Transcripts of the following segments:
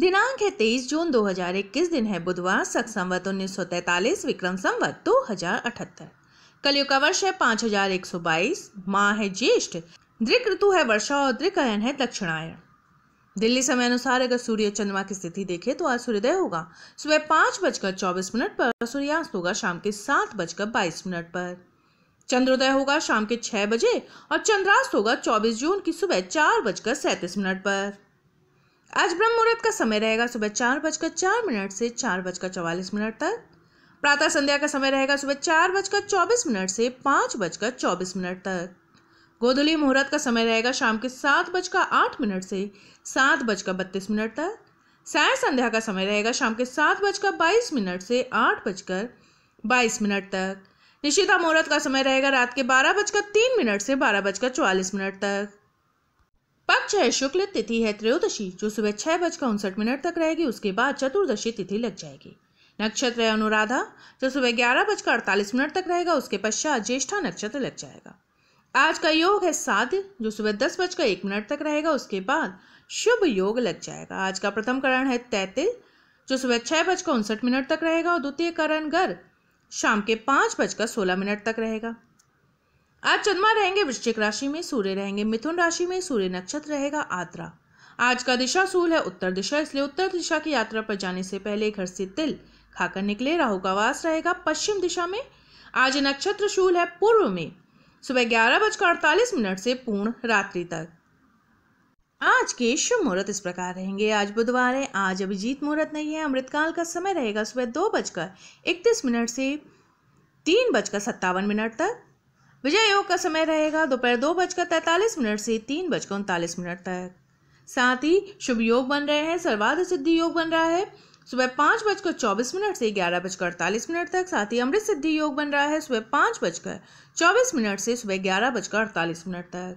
दिनांक है तेईस जून 2021 दिन है बुधवार सख संवत उन्नीस सौ तैतालीस विक्रम संवत दो हजार अठहत्तर कलयुग का वर्ष है हजार एक सौ बाईस माह है ज्येष्ठ दृक ऋतु है वर्षा और दृकयन है दक्षिणायन दिल्ली समय अनुसार अगर सूर्य चंद्रमा की स्थिति देखें तो आज सूर्योदय होगा सुबह पाँच बजकर चौबीस मिनट पर सूर्यास्त होगा शाम के सात बजकर बाईस मिनट पर चंद्रोदय होगा शाम के छह बजे और चंद्रास्त होगा चौबीस जून की सुबह चार बजकर सैंतीस मिनट पर आज ब्रह्म मुहूर्त का समय रहेगा सुबह चार बजकर चार मिनट से चार बजकर चौवालीस मिनट तक प्रातः संध्या का समय रहेगा सुबह चार बजकर चौबीस मिनट से पाँच बजकर चौबीस मिनट तक गोधुली मुहूर्त का समय रहेगा शाम के सात बजकर आठ मिनट से सात बजकर बत्तीस मिनट तक साय संध्या का समय रहेगा शाम के सात बजकर बाईस मिनट से आठ बजकर बाईस मिनट तक निशिता मुहूर्त का समय रहेगा रात के बारह बजकर तीन मिनट से बारह बजकर चौवालीस मिनट तक पक्ष है शुक्ल तिथि है त्रयोदशी जो सुबह छह बजकर उनसठ मिनट तक रहेगी उसके बाद चतुर्दशी तिथि लग जाएगी नक्षत्र है अनुराधा जो सुबह ग्यारह बजकर अड़तालीस मिनट तक रहेगा उसके पश्चात ज्येष्ठा नक्षत्र लग जाएगा आज का योग है साध्य जो सुबह दस बजकर एक मिनट तक रहेगा उसके बाद शुभ योग लग जाएगा आज का प्रथम करण है तैतिल जो सुबह छह बजकर उनसठ मिनट तक रहेगा और द्वितीय करण गर शाम के पाँच बजकर सोलह मिनट तक रहेगा आज चंद्रमा रहेंगे वृश्चिक राशि में सूर्य रहेंगे मिथुन राशि में सूर्य नक्षत्र रहेगा आद्रा आज का दिशा सूल है उत्तर दिशा इसलिए उत्तर दिशा की यात्रा पर जाने से पहले घर से तिल खाकर निकले राहु का वास रहेगा पश्चिम दिशा में आज नक्षत्र शूल है पूर्व में सुबह ग्यारह बजकर अड़तालीस मिनट से पूर्ण रात्रि तक आज के शुभ मुहूर्त इस प्रकार रहेंगे आज बुधवार है आज अभिजीत मुहूर्त नहीं है अमृतकाल का समय रहेगा सुबह दो बजकर इकतीस मिनट से तीन बजकर सत्तावन मिनट तक विजय योग का समय रहेगा दोपहर दो, बजकर तैतालीस मिनट से तीन बजकर उनतालीस मिनट तक साथ ही शुभ योग बन रहे हैं सर्वाध सिद्धि योग बन रहा है सुबह पाँच बजकर चौबीस मिनट से ग्यारह बजकर अड़तालीस मिनट तक साथ ही अमृत सिद्धि योग बन रहा है सुबह पाँच बजकर चौबीस मिनट से सुबह ग्यारह बजकर अड़तालीस मिनट तक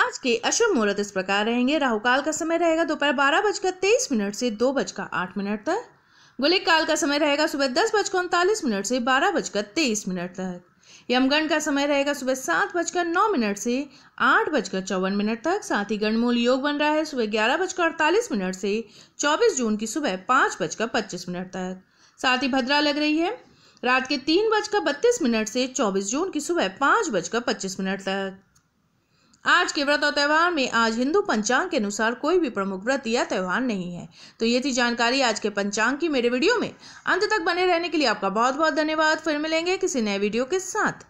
आज के अशुभ मुहूर्त इस प्रकार रहेंगे राहु काल का समय रहेगा दोपहर बारह बजकर तेईस मिनट से दो बजकर आठ मिनट तक गुलिक काल का समय रहेगा सुबह दस बजकर उनतालीस मिनट से बारह बजकर तेईस मिनट तक यमगण का समय रहेगा सुबह सात बजकर नौ मिनट से आठ बजकर चौवन मिनट तक साथ ही गणमूल योग बन रहा है सुबह ग्यारह बजकर अड़तालीस मिनट से चौबीस जून की सुबह पाँच बजकर पच्चीस मिनट तक साथ ही भद्रा लग रही है रात के तीन बजकर बत्तीस मिनट से चौबीस जून की सुबह पाँच बजकर पच्चीस मिनट तक आज के व्रत और त्यौहार में आज हिंदू पंचांग के अनुसार कोई भी प्रमुख व्रत या त्यौहार नहीं है तो ये थी जानकारी आज के पंचांग की मेरे वीडियो में अंत तक बने रहने के लिए आपका बहुत बहुत धन्यवाद फिर मिलेंगे किसी नए वीडियो के साथ